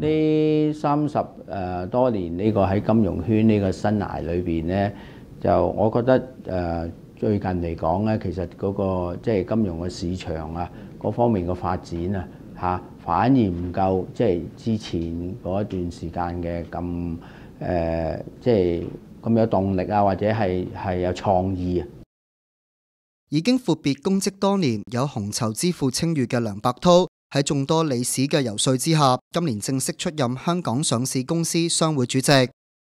呢三十誒多年呢個喺金融圈呢個生涯裏邊咧，就我覺得誒最近嚟講咧，其實嗰個即係金融嘅市場啊，嗰方面嘅發展啊，嚇反而唔夠即係之前嗰一段時間嘅咁誒，即係咁有動力啊，或者係係有創意啊。已經阔別公职多年，有紅籌之父稱譽嘅梁伯涛，喺众多历史嘅游说之下，今年正式出任香港上市公司商会主席。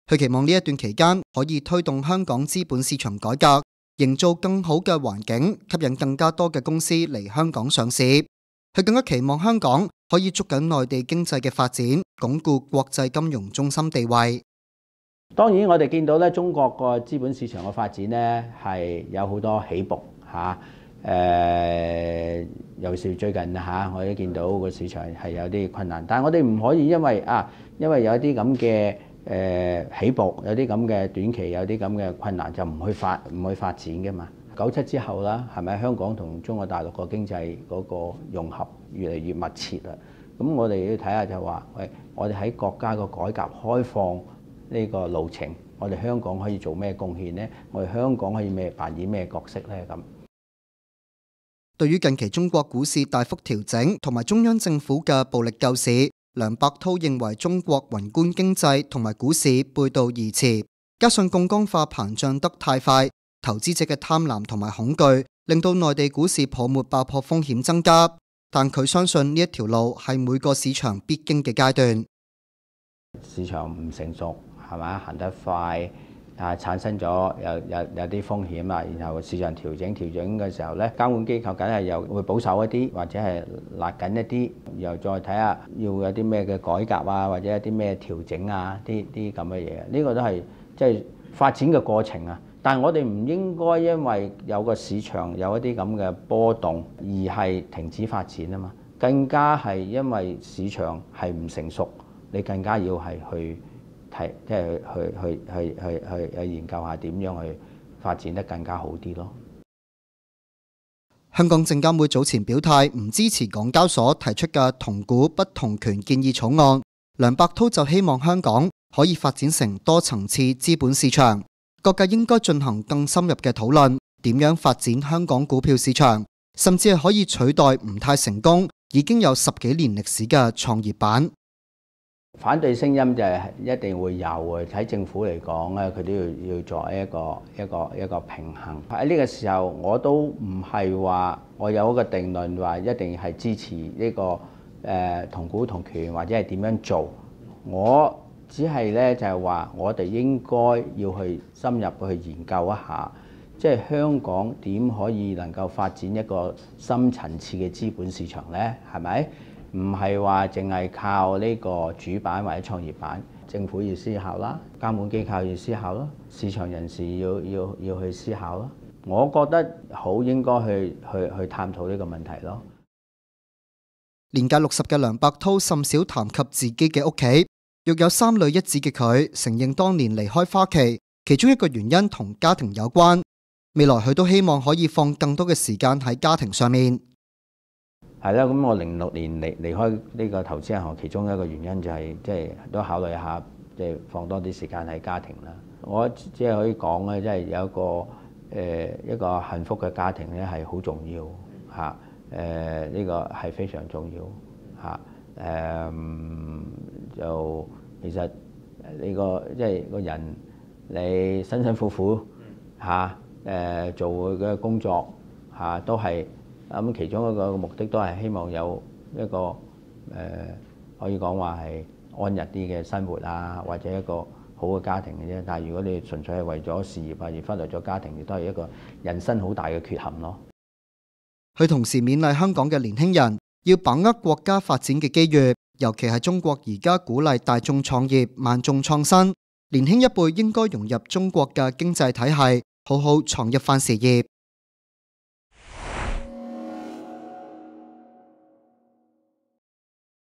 佢期望呢一段期间可以推动香港资本市场改革，营造更好嘅环境，吸引更加多嘅公司嚟香港上市。佢更加期望香港可以捉紧内地经济嘅发展，巩固国际金融中心地位。当然，我哋见到咧，中国个资本市场嘅发展咧系有好多起步吓。誒，尤其是最近嚇，我都見到個市場係有啲困難，但係我哋唔可以因為啊，因為有一啲咁嘅誒起步，有啲咁嘅短期，有啲咁嘅困難就唔去發唔去發展嘅嘛。九七之後啦，係咪香港同中國大陸個經濟嗰個融合越嚟越密切啦？咁我哋要睇下就話，喂，我哋喺國家個改革開放呢個路程，我哋香港可以做咩貢獻呢？我哋香港可以咩扮演咩角色呢？咁。对于近期中国股市大幅调整同埋中央政府嘅暴力救市，梁伯涛认为中国宏观经济同埋股市背道而驰，加上杠杆化膨胀得太快，投资者嘅贪婪同埋恐惧令到内地股市泡沫爆破风险增加。但佢相信呢一条路系每个市场必经嘅阶段。市场唔成熟，系咪行得快？啊！產生咗有有有啲風險啊，然後市場調整調整嘅時候咧，監管機構梗係又會保守一啲，或者係勒緊一啲，然再睇下要有啲咩嘅改革啊，或者一啲咩調整啊，啲啲咁嘅嘢。呢個都係即係發展嘅過程啊！但係我哋唔應該因為有個市場有一啲咁嘅波動而係停止發展啊嘛，更加係因為市場係唔成熟，你更加要係去。提即係去去去去去去研究下點樣去發展得更加好啲咯。香港證監會早前表態唔支持港交所提出嘅同股不同權建議草案。梁柏涛就希望香港可以發展成多層次資本市場，各界應該進行更深入嘅討論，點樣發展香港股票市場，甚至系可以取代唔太成功、已經有十幾年歷史嘅創業板。反對聲音就一定會有嘅，喺政府嚟講咧，佢都要要做一個一個一個平衡。喺呢個時候，我都唔係話我有個定論話一定係支持呢個誒同股同權或者係點樣做。我只係咧就係話，我哋應該要去深入去研究一下，即係香港點可以能夠發展一個深層次嘅資本市場咧？係咪？唔係話淨係靠呢個主板或者創業板，政府要思考啦，監管機構要思考咯，市場人士要要要去思考咯。我覺得好應該去去去探討呢個問題咯。年届六十嘅梁伯涛甚少談及自己嘅屋企，育有三女一子嘅佢，承認當年離開花旗，其中一個原因同家庭有關。未來佢都希望可以放更多嘅時間喺家庭上面。係啦，咁我零六年離離開呢個投資銀行，其中一個原因就係即係都考慮下，即係放多啲時間喺家庭啦。我即係可以講咧，即係有一個誒一個幸福嘅家庭咧係好重要嚇誒，呢個係非常重要嚇誒。就其實你個即係個人你辛辛苦苦嚇誒做嘅工作嚇都係。咁其中一個目的都係希望有一個誒，可以講話係安逸啲嘅生活啊，或者一個好嘅家庭嘅啫。但係如果你純粹係為咗事業啊，而忽略咗家庭，亦都係一個人生好大嘅缺陷咯。佢同時勉勵香港嘅年輕人要把握國家發展嘅機遇，尤其係中國而家鼓勵大眾創業、萬眾創新，年輕一輩應該融入中國嘅經濟體系，好好創一番事業。